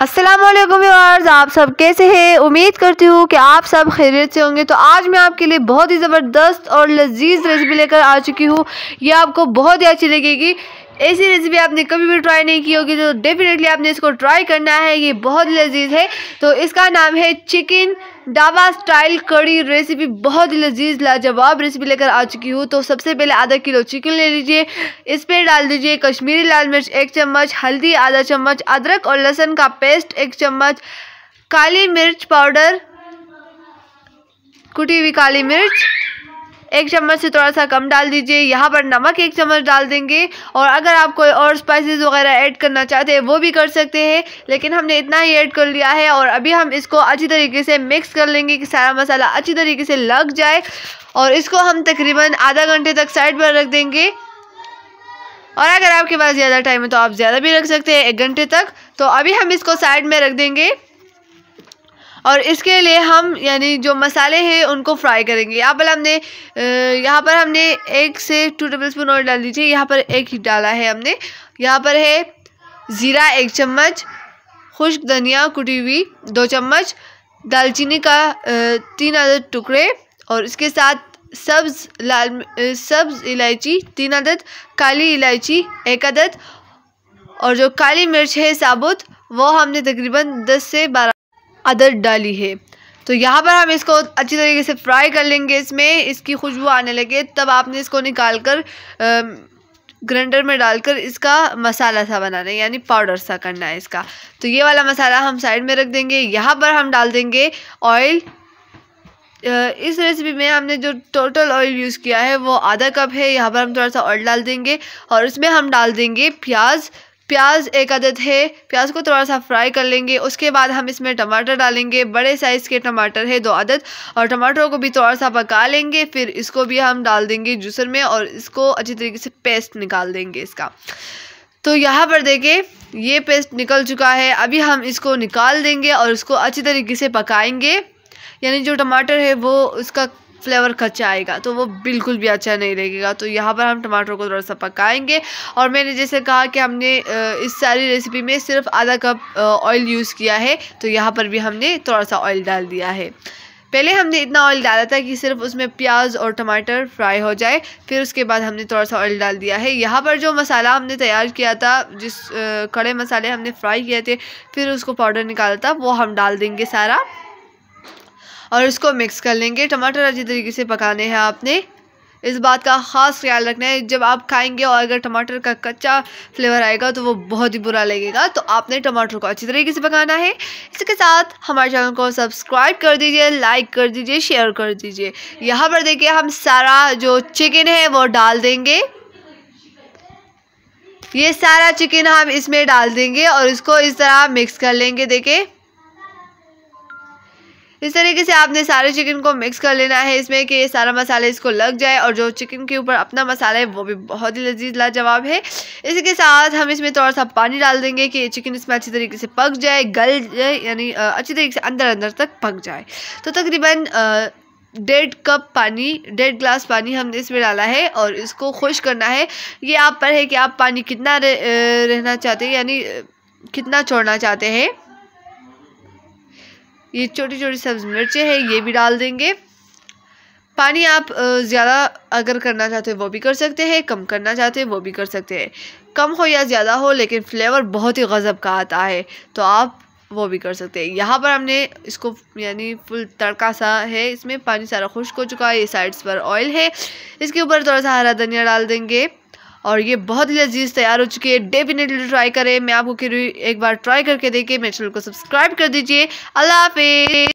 Aslam viewers आप सब कैसे हैं उम्मीद करती हूँ कि आप सब खैरियत से होंगे तो आज मैं आपके लिए बहुत ही ज़बरदस्त और लजीज रेसिपी लेकर आ चुकी हूँ यह आपको बहुत ही अच्छी लगेगी ऐसी रेसिपी आपने कभी भी ट्राई नहीं की होगी तो डेफिनेटली आपने इसको ट्राई करना है ये बहुत लजीज है तो इसका नाम है चिकन डाबा स्टाइल कड़ी रेसिपी बहुत ही लजीज लाजवाब रेसिपी लेकर आ चुकी हूँ तो सबसे पहले आधा किलो चिकन ले लीजिए इस पर डाल दीजिए कश्मीरी लाल मिर्च एक चम्मच हल्दी आधा चम्मच अदरक और लहसुन का पेस्ट एक चम्मच काली मिर्च पाउडर कुटी हुई काली मिर्च एक चम्मच से थोड़ा सा कम डाल दीजिए यहाँ पर नमक एक चम्मच डाल देंगे और अगर आप कोई और स्पाइसेस वगैरह ऐड करना चाहते हैं वो भी कर सकते हैं लेकिन हमने इतना ही ऐड कर लिया है और अभी हम इसको अच्छी तरीके से मिक्स कर लेंगे कि सारा मसाला अच्छी तरीके से लग जाए और इसको हम तकरीबन आधा घंटे तक साइड पर रख देंगे और अगर आपके पास ज़्यादा टाइम है तो आप ज़्यादा भी रख सकते हैं एक घंटे तक तो अभी हम इसको साइड में रख देंगे और इसके लिए हम यानी जो मसाले हैं उनको फ्राई करेंगे यहाँ पर हमने यहाँ पर हमने एक से टू टेबल स्पून ऑयल डाल दीजिए यहाँ पर एक ही डाला है हमने यहाँ पर है ज़ीरा एक चम्मच खुश्क धनिया कुटी हुई दो चम्मच दालचीनी का तीन आदद टुकड़े और इसके साथ सब्ज़ लाल सब्ज़ इलायची तीन आदद काली इलायची एक आदद और जो काली मिर्च है साबुत वो हमने तकरीबन दस से बारह अदर डाली है तो यहाँ पर हम इसको अच्छी तरीके से फ्राई कर लेंगे इसमें इसकी खुशबू आने लगे तब आपने इसको निकाल कर ग्राइंडर में डालकर इसका मसाला सा बनाना है यानी पाउडर सा करना है इसका तो ये वाला मसाला हम साइड में रख देंगे यहाँ पर हम डाल देंगे ऑयल इस रेसिपी में हमने जो टोटल ऑयल यूज़ किया है वो आधा कप है यहाँ पर हम थोड़ा सा ऑयल डाल देंगे और इसमें हम डाल देंगे प्याज प्याज एक अदद है प्याज को थोड़ा सा फ्राई कर लेंगे उसके बाद हम इसमें टमाटर डालेंगे बड़े साइज़ के टमाटर है दो अदद और टमाटरों को भी थोड़ा सा पका लेंगे फिर इसको भी हम डाल देंगे जूसर में और इसको अच्छी तरीके से पेस्ट निकाल देंगे इसका तो यहाँ पर देखें ये पेस्ट निकल चुका है अभी हम इसको निकाल देंगे और इसको अच्छी तरीके से पकाएंगे यानी जो टमाटर है वो उसका फ्लेवर कच्चा आएगा तो वो बिल्कुल भी अच्छा नहीं लगेगा तो यहाँ पर हम टमाटर को थोड़ा सा पकाएंगे और मैंने जैसे कहा कि हमने इस सारी रेसिपी में सिर्फ आधा कप ऑयल यूज़ किया है तो यहाँ पर भी हमने थोड़ा सा ऑयल डाल दिया है पहले हमने इतना ऑयल डाला था कि सिर्फ उसमें प्याज और टमाटर फ्राई हो जाए फिर उसके बाद हमने थोड़ा सा ऑयल डाल दिया है यहाँ पर जो मसाला हमने तैयार किया था जिस कड़े मसाले हमने फ्राई किए थे फिर उसको पाउडर निकाला था वो हम डाल देंगे सारा और इसको मिक्स कर लेंगे टमाटर अच्छी तरीके से पकाने हैं आपने इस बात का ख़ास ख्याल रखना है जब आप खाएंगे और अगर टमाटर का कच्चा फ्लेवर आएगा तो वो बहुत ही बुरा लगेगा तो आपने टमाटर को अच्छी तरीके से पकाना है इसके साथ हमारे चैनल को सब्सक्राइब कर दीजिए लाइक कर दीजिए शेयर कर दीजिए यहाँ पर देखिए हम सारा जो चिकन है वो डाल देंगे ये सारा चिकन हम इसमें डाल देंगे और इसको इस तरह मिक्स कर लेंगे देखिए इस तरीके से आपने सारे चिकन को मिक्स कर लेना है इसमें कि ये सारा मसाला इसको लग जाए और जो चिकन के ऊपर अपना मसाला है वो भी बहुत ही लजीज लाजवाब है इसी के साथ हम इसमें थोड़ा सा पानी डाल देंगे कि ये चिकन इसमें अच्छी तरीके से पक जाए गल जाए यानी अच्छी तरीके से अंदर अंदर तक पक जाए तो तकरीबन डेढ़ कप पानी डेढ़ ग्लास पानी हमने इसमें डाला है और इसको खुश करना है ये आप पर है कि आप पानी कितना रहना चाहते हैं यानी कितना छोड़ना चाहते हैं ये छोटी छोटी सब्ज मिर्चें हैं ये भी डाल देंगे पानी आप ज़्यादा अगर करना चाहते हैं वो भी कर सकते हैं कम करना चाहते हैं वो भी कर सकते हैं कम हो या ज़्यादा हो लेकिन फ्लेवर बहुत ही गज़ब का आता है तो आप वो भी कर सकते हैं यहाँ पर हमने इसको यानी फुल तड़का सा है इसमें पानी सारा खुश्क हो चुका है ये साइड्स पर ऑयल है इसके ऊपर थोड़ा सा हरा धनिया डाल देंगे और ये बहुत ही लजीज तैयार हो चुकी है डेफिनेटली ट्राई करें मैं आपको एक बार ट्राई करके देखिए मेरे चैनल को सब्सक्राइब कर दीजिए अल्लाह हाफिज़